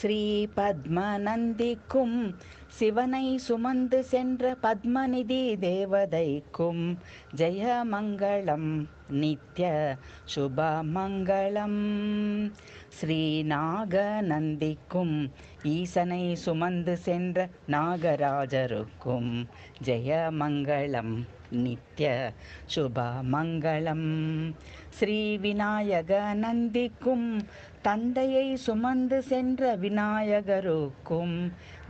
श्रीपद्मनन्दिकुं சிவனை சுமந்து சென்ற பத்மநிதி தேவதைக்கும் ஜெய மங்களம் நித்ய சுப மங்களம் ஸ்ரீநாகநந்திக்கும் ஈசனை சுமந்து சென்ற நாகராஜருக்கும் ஜெய மங்களம் நித்ய சுப மங்களம் ஸ்ரீ விநாயக நந்திக்கும் தந்தையை சுமந்து சென்ற விநாயகருக்கும்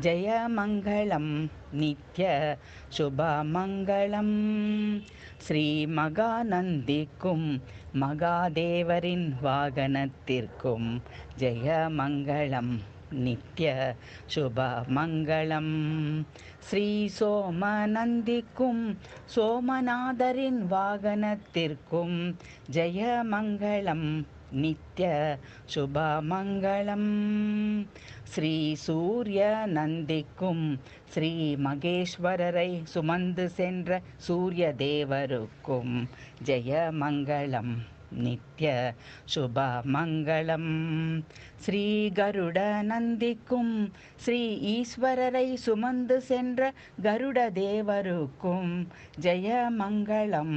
ஜெய ஜெயமங்க நித்ய சுப மங்களம் ஸ்ரீ மகாநந்திக்கும் மகாதேவரின் வாகனத்திற்கும் ஜெய மங்களம் நித்யசுபமங்களம் ஸ்ரீ சோமநந்திக்கும் சோமநாதரின் வாகனத்திற்கும் ஜெயமங்களம் நித்ய சுபமங்களம் ஸ்ரீ சூரிய நந்திக்கும் ஸ்ரீ மகேஸ்வரரை சுமந்து சென்ற சூரிய தேவருக்கும் ஜெயமங்களம் நித்ய சுபமங்களம் ஸ்ரீ கருட நந்திக்கும் ஸ்ரீ ஈஸ்வரரை சுமந்து சென்ற கருட தேவருக்கும் ஜெய மங்களம்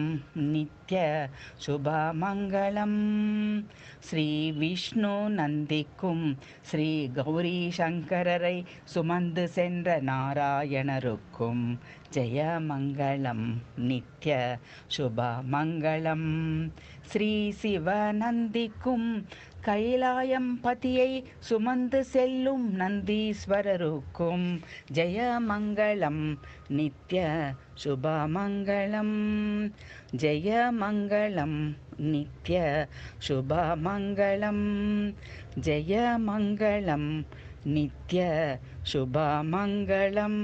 நித்ய சுபமங்களம் ஸ்ரீ விஷ்ணு நந்திக்கும் ஸ்ரீ கௌரி சங்கரரை சுமந்து சென்ற நாராயணருக்கும் ஜெய மங்களம் நித்ய சுபமங்களம் ஸ்ரீ சிவநந்திக்கும் கைலாயம் பதியை சுமந்து செல்லும் நந்தீஸ்வரருக்கும் ஜெயமங்கலம் நித்ய சுபமங்கலம் ஜெயமங்கலம் நித்ய சுபமங்கலம் ஜெயமங்கலம் நித்ய சுபமங்கலம்